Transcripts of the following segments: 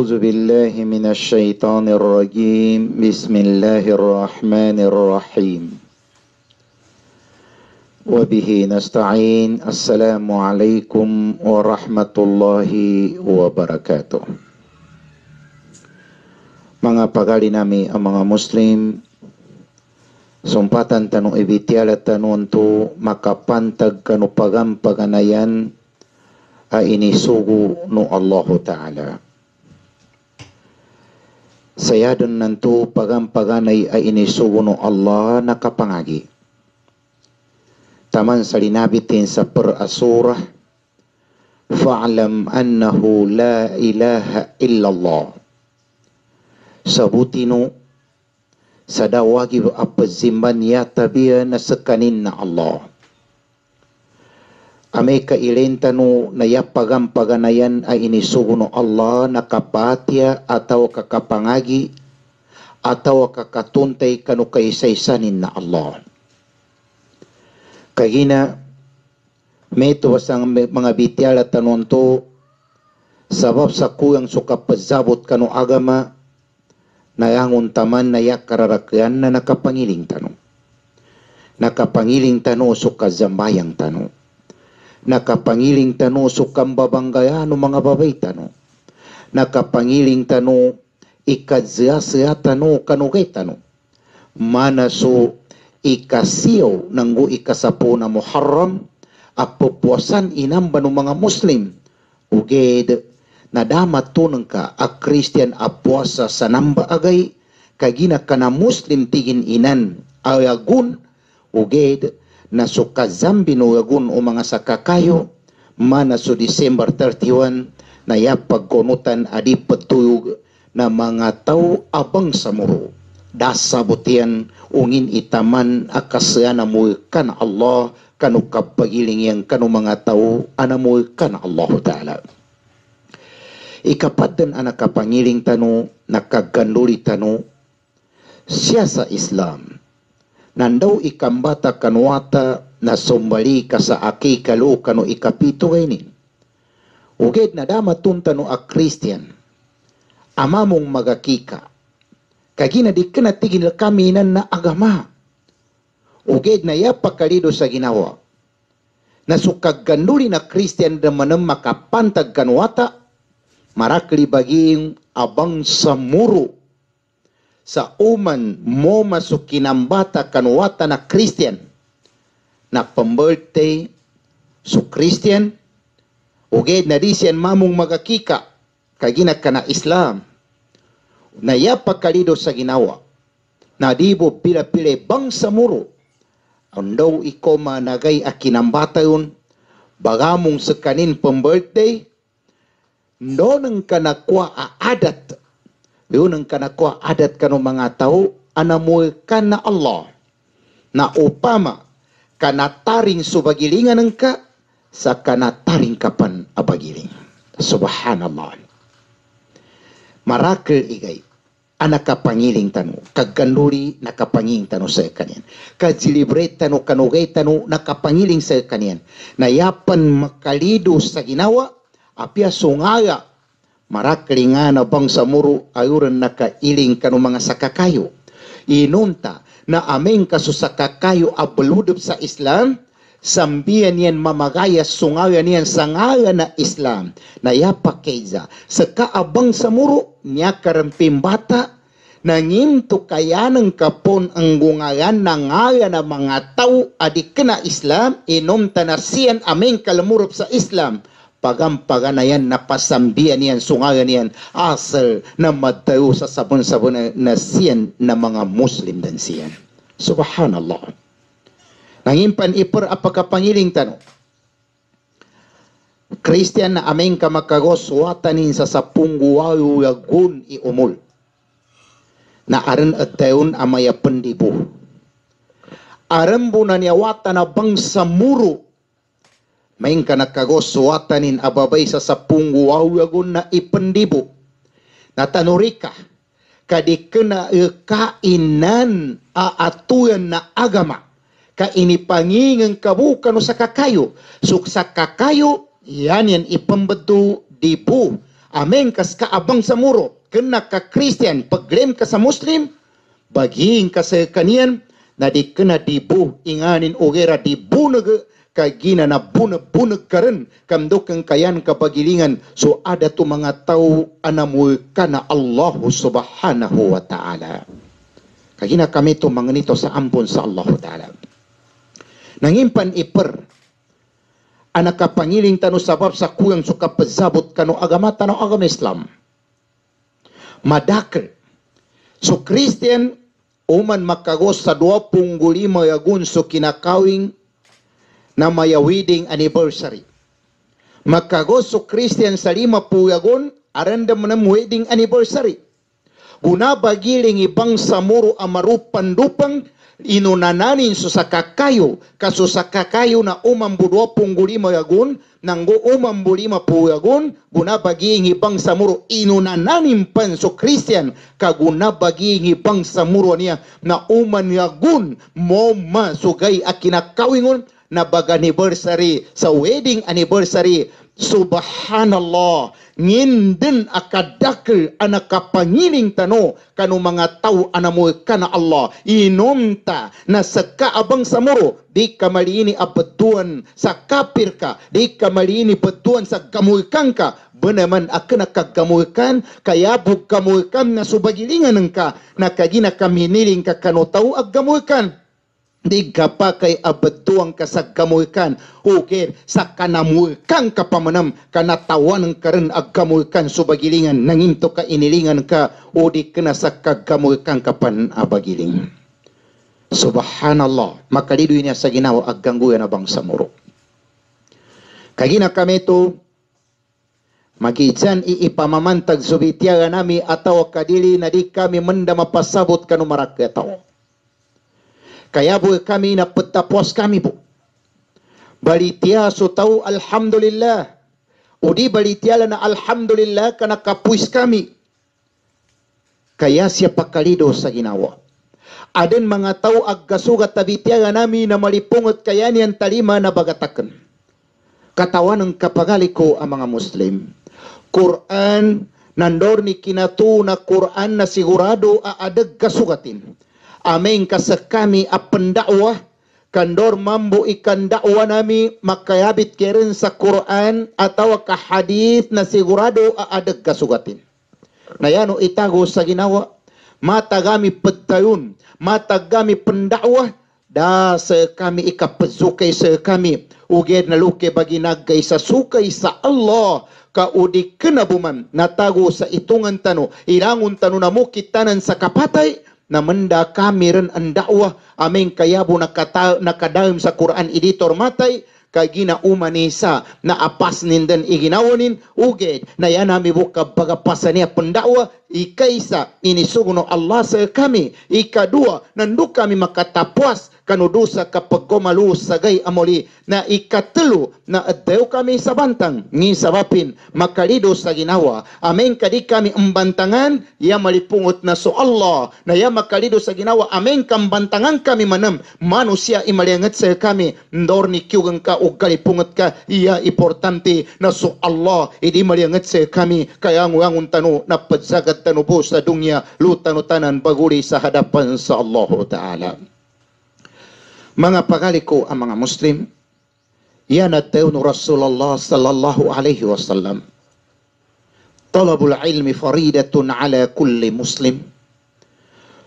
أعوذ بالله من الشيطان الرجيم بسم الله الرحمن الرحيم وبه نستعين السلام عليكم ورحمة الله وبركاته Mga pagali nami ang mga Muslim, sumpatan tanong ibitial at tanong to makapantag kanupagang paganayan ay inisugo no Allah Ta'ala. saya dan nantu pagam-paganay ay inisubuno Allah na kapangagi. Taman salinabitin sa per asurah, Fa'alam annahu la ilaha illallah. Sabutinu, sadawagi apazimban ya tabia na sekanin na Allah. ಅಮೇಕ ಇಳೆಂತನು ನಯಪ್ಪಗಂ ಪಗನಯನ್ ಆ ಇನಿಸುಗುನು ಅಲ್ಲಾ ನ ಕಪಾತ್ಯ ಅಥವಾ kakapangagi ಅಥವಾ kakatuntay kanu kaisaysanin na Allah. Kagina, meto tuwasang mga bityala tanon to, sabab sa kuyang sukapazabot kanu agama, nayangon taman na yakararakyan na nakapangiling tanong. Nakapangiling tanong sukazambayang tanong. Nakapangiling tano sukang babanggayano mga babay tano. Nakapangiling tano ikadziyasya tano kanugay tano. Manaso ikasiyaw nanggo ikasapo na Muharram apupuasan inamba ng mga Muslim. Uged nadamat to ka a Christian apuasa sa namba agay kagina ka na Muslim tigin inan ayagun uged na nasuka zambi nugagun o mga sakakayo manaso December 31 na yapag pagkunutan adi patuyog na mga tao abang sa muro butian ungin itaman akasana mo kan Allah kanu kapagiling yang kanu mga tao anamoy kan Allah Ta'ala ikapatan anak kapangiling tanu nakaganduri tanu siya sa Islam nandaw ikambata kanuata na sumbali ka sa aki kalu kanu ikapito ini. Eh. Uged na damatunta no a Christian, amamong magakika, kagina di ka natigil kaminan na agama. Uged na yapakalido sa ginawa, na sukagganuli na Christian na manam makapantag kanuata, marakli bagiing abang sa muro sa uman mo masukin ang bata kanuwata na Christian na pambirthday su Christian ugay na disyan mamong magakika kay ginak kana Islam na yapakalido sa ginawa na dibo pila-pila bang sa muro ang daw iko managay a kinambata yun bagamong sa kanin pambirthday birthday no kanakwa a adat yun ang kanakwa adat kanu mga tao anamoy ka na Allah na upama kanataring subagilingan ng ka sa kanataring kapan abagiling. Subhanallah. Marakil igay anakapangiling tanu, kaganuri nakapangiling tanu sa kanyan. Kajilibre tanu kanugay tanu nakapangiling sa kanyan. Nayapan makalido sa ginawa, apia sungaya maraklingana bang sa muro ayuran nakailing kanu mga sakakayo. Inunta na aming sakakayo abuludop sa Islam, sambian yan mamagaya sungayan yan sangayan na Islam na yapakeza sa kaabang sa muro niya karampimbata nangimto kaya ng kapon ang gungayan na ngala na mga tao adik na Islam inom tanasiyan aming kalamurup sa Islam pagampagan na yan, napasambian yan, sungayan yan, asal na matayo sa sabon-sabon na, na siyan na mga Muslim dan siyan. Subhanallah. Nangimpan ipor apakapangiling tanong. Christian na aming kamakagos watanin sa sapung guwayo yagun iumol. Na aran at tayon amaya pendibo. Arambunan na niya wata na bangsa sa muro main kana kagoso watanin ababai sa sapungu wau yagun na ipendibu na tanurika kadikena kainan a atuyan na agama ka ini pangingen kabukan usa kakayo suk sa kakayo yan yan ipembetu dibu amen kas ka abang sa muro kena ka kristian paglem ka sa muslim bagiin ka sa kanian na dikena dibu inganin ogera dibu nege kay ginanabunag-bunag ka rin kamdukang kayan kapagilingan so ada to mga tao anamoy ka na Allah subhanahu wa ta'ala kagina kami to mga nito sa ampon sa Allah ta'ala nangimpan iper anak kapangiling tano sabab sa kuyang suka pazabot kanu agama tano agama Islam madakr so Christian uman makagos sa 25 yagun so kinakawing na wedding anniversary. Magkagoso Christian sa lima puyagon arandam na wedding anniversary. Gunabagiling ibang samuro amarupandupang inunananin so sa kakayo kaso sa kakayo na umambudwa punggulima yagun nanggo umambulima puyagun gunabagiing ibang samuro inunananin pan so Christian kagunabagiing ibang samuro niya na uman yagun mo masugay akinakawingon na bag anniversary sa wedding anniversary subhanallah ngin nginden akadakil anak kapangiling tano kanu mga tao anamoy kana Allah inomta na sa kaabang samuro di ka maliini sa kapir ka di ka maliini sa kamulkan ka benaman akan kagamulkan kaya bug na subagilingan ka na kagina kaminiling ka kanu tao aggamulkan digapakai abetuang kasak gamuikan ukir sakana muikan kapamanam kana tawan karen agamuikan subagilingan nangin ka inilingan ka udi oh, kena sakka gamuikan kapan abagiling ah, subhanallah maka lidu ini asaginaw agganggu yana bangsa muru kagina kami tu Magijan iipamamantag subitiaga nami atau kadili nadi kami mendama pasabut kanumarak ya tau. Yeah. Kaya bu kami na peta puas kami bu. Balitia so tahu, alhamdulillah. Udi balitia tia lana alhamdulillah karena kapuis kami. Kaya siapa kali dosa ginawa. Adin mga tau aggasuga tabi tia ganami na malipungut, kaya niyan talima na bagatakan. Katawan ng ko ang mga Muslim. Quran nandor ni kinatu na Quran na sigurado a adag kasugatin. Amin kasa kami apen dakwah kandor mambu ikan dakwah nami makayabit keren sa Quran atau ka hadis na kasugatin. aadeg kasugatin. Nayano itago sa ginawa mata kami petayun mata kami pendakwah da se kami ikapezukai se kami uger na luke bagi naga sa sukay sa Allah ka udi kenabuman natago sa itungan tanu ilangun tanu namu kitanan sa kapatay na manda kamiran ang dakwa aming kayabo nakata, sa Quran editor matay kay ginauma ni sa naapas nindan iginawanin uget na yan nami bukab pagapasan niya pandawa Ika isa ini sugno Allah sa kami ika dua nandu kami puas makatapuas kanudusa ka pagkomalu sagay amoli na ika telu na adew kami sabantang bantang ni sabapin makalido sa ginawa amen kadi kami embantangan ya malipungut na so Allah na ya makalido sa Amin amen kambantangan kami manam manusia imalingat sa kami ndor ni kyugang ka ugali pungot ka iya importante na so Allah idi malingat sa kami kaya nguyang untano na padzagat tanubus sa dunia lu tanutanan baguli sa hadapan sa Allah Ta'ala. Mga pagali ko ang mga Muslim, yan at tayo ni Rasulullah sallallahu alaihi wasallam. Talabul ilmi faridatun ala kulli Muslim.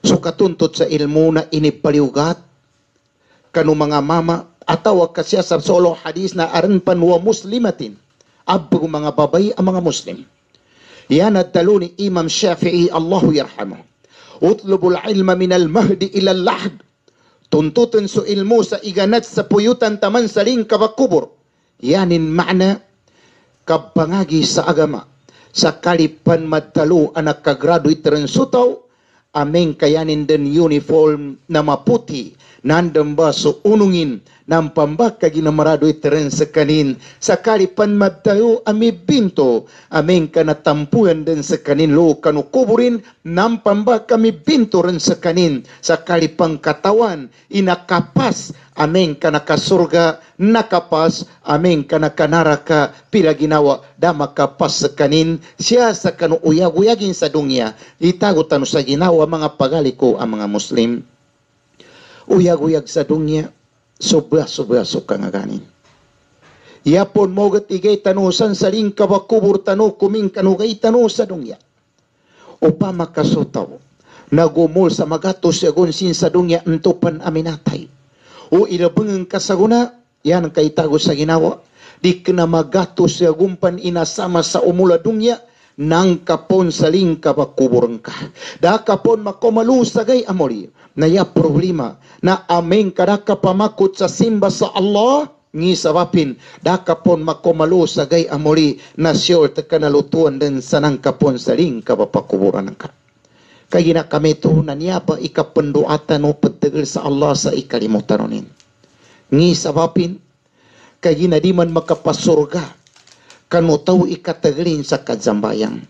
So katuntot sa ilmu na inipaliugat kanu mga mama atawa kasiya sa solo hadis na arin panwa muslimatin abu mga babay ang mga muslim. Yan at talo ni Imam Shafi'i, Allahu yarhamahu. Utlubul ilma minal mahdi ilal lahd. Tuntutin su ilmu sa iganat sa puyutan taman sa ling kabakubur. Yanin makna kabangagi sa agama. Sa kalipan matalo anak kagraduate rin sutaw, aming kayanin din uniform na maputi, nandang ba so unungin nampambak kaginamarado iteren sa kanin sakali panmadtayo ami binto amin kanatampuyan din sa kanin lo kanukuburin nampambak kami binto rin sa kanin sakali pangkatawan inakapas amin kanakasurga nakapas amin kanakanaraka pila ginawa da makapas sa kanin siya sa kanuuyag-uyagin sa dunya itago tanu sa ginawa mga pagaliko ang mga muslim uyag-uyag sa dunya sobra-sobra so kangaganin. Yapon mo igay tanusan sa ring kabakubur tanu kuming kanugay tanusan dungya. Upa makasutaw, nagumul sa magatos yagun sin sa dungya antupan aminatay. O ilabang kasaguna, yan ang kaitago sa ginawa. Di kena magatos agumpan inasama sa umula dungya, nang kapon sa ring kabakuburang ka. Da kapon makomalusagay amori. na ya problema na amen karaka pamakut sa simba sa Allah ni sabapin da pon makomalo sa gay amori na siyol takana lutuan din sanang kapon sa ring kapapakuburan ng kaya na kami tu na niya ba ikapanduatan o pagtagal sa Allah sa ikalimutanonin. Ngi sabapin, kaya na di man makapasurga kano tau ikataglin sa kadzambayang.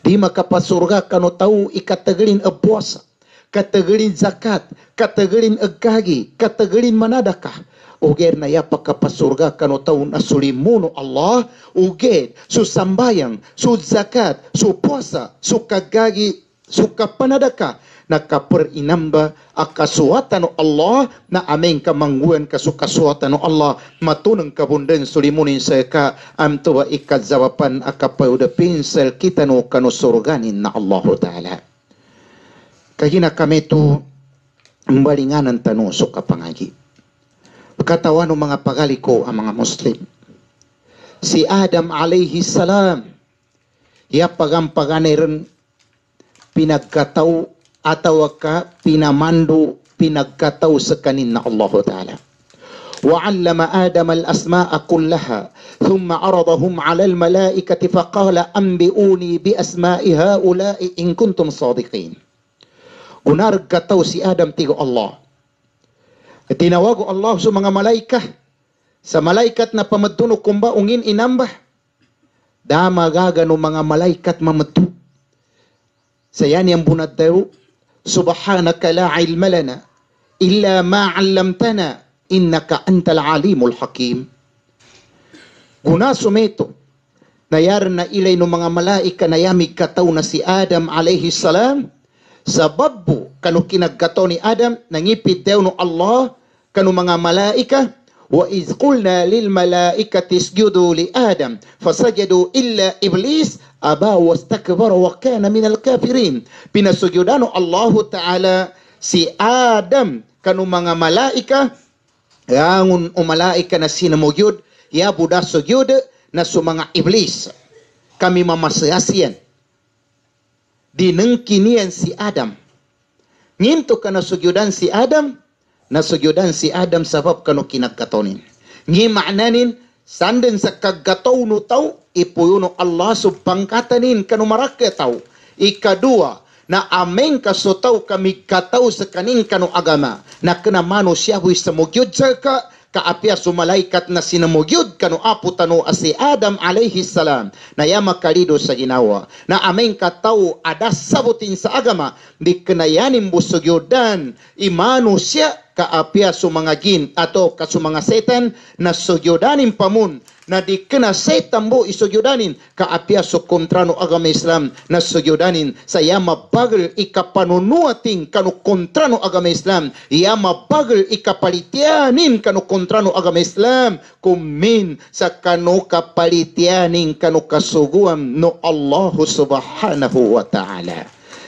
Di makapasurga kano tau ikataglin abuasa. E Kategori zakat, kategori egagi, kategori manadakah. Ugir na ya paka pasurga kano tau na sulimuno Allah. Ugir su sambayang, su zakat, su puasa, su kagagi, su kapanadakah Na kapur inamba a Allah na amin ka mangguan Allah. Matunang ka sulimunin saya ka am tuwa ikat jawapan a kapayuda kita no kano surganin na Allah Ta'ala. Kahina kami to mbalinganan tano so kapangagi. Katawan ng mga pagaliko ang mga Muslim. Si Adam alayhi salam, iya pagampaganeran pinagkataw atawa ka pinamando pinagkataw sa kanin na Allah Ta'ala. وعلم آدم الأسماء كلها ثم عرضهم على الملائكة فقال أنبئوني بأسماء هؤلاء إن كنتم صادقين kunarga tau si Adam tigo Allah. Tinawago Allah su mga malaikah, sa malaikat na pamatuno kumba ungin inambah, dama gagano mga malaikat mamatu. Sa yan yung bunad tayo, Subhanaka la ilma illa ma'alamtana. 'allamtana innaka antal alimul hakim. Guna sumeto Nayar na ilay no mga malaika na yami kataw na si Adam alaihi salam sabab sababbo kanu kinagkato ni Adam nangipit daw no Allah kanu mga malaika wa iz qulna lil malaikati isjudu li Adam fasajadu illa iblis aba wastakbara wa kana minal kafirin pinasugyudano Allah Ta'ala si Adam kanu mga malaika yangun o malaika na sinamugyud ya buda sujud na sumanga iblis kami mamasayasyan Di dinengkinian si Adam. Nginto ka nasugyudan si Adam, na nasugyudan si Adam sabab kano kinagkatonin. Ngi maknanin, sanden sa kagataw no tau, ipuyuno Allah subpangkatanin kano marakya tau. Ika dua, na amen ka tau kami katau sekaning kaning agama, na kena manusia huwis sa ka, kaapya sumalaikat na sinamugyod kanu apo tano si Adam alayhi salam na yamakalido sa ginawa na ameng kataw adas sabutin sa agama di kanayanin busugyodan imano siya kaapya sumangagin ato kasumanga setan na sugyodanin pamun na di kana setan bo isugyudanin kaapya so kontrano agama Islam na sugyudanin sa yama bagel ikapanunuating kanu kontrano agama Islam yama bagel ikapalitianin kanu kontrano agama Islam kumin sa kanu kapalitianin kanu kasuguan no Allah subhanahu wa ta'ala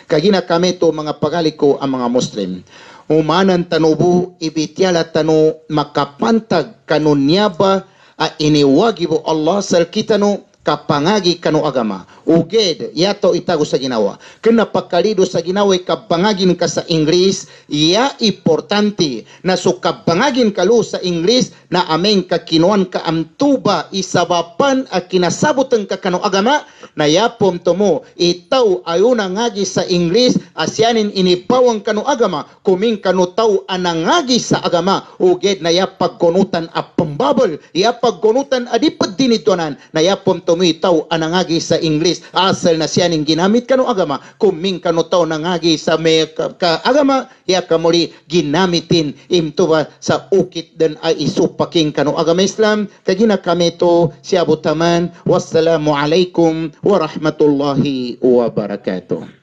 kagina kami to mga pagaliko ang mga Muslim umanan tanubo ibityala tanu makapantag kanunyaba ini wajib Allah serkita nu kapangagi kanu agama. Uged, to itagu sa ginawa. Kenapa kalidu sa ginawa kapangagin ka sa Inggris, ya importante na so kapangagin ka lu sa Inggris, na ameng kakinuan ka amtuba isabapan a kinasabot ang kakano agama na yapom tomo itaw ayuna ngagi sa Ingles asyanin inipawang kanu agama kuming kanu taw anangagi sa agama uged na yapagkonutan a pambabol yapagkonutan adipad dinitonan na yapom tomo itaw anangagi sa Ingles asal na siyanin ginamit kanu agama kuming kanu taw nangagi sa may ka, ka agama ya kamuli ginamitin imtuba sa ukit den ay isup pakinggan agama Islam kagina kami to si Abu Taman wassalamu alaikum warahmatullahi wabarakatuh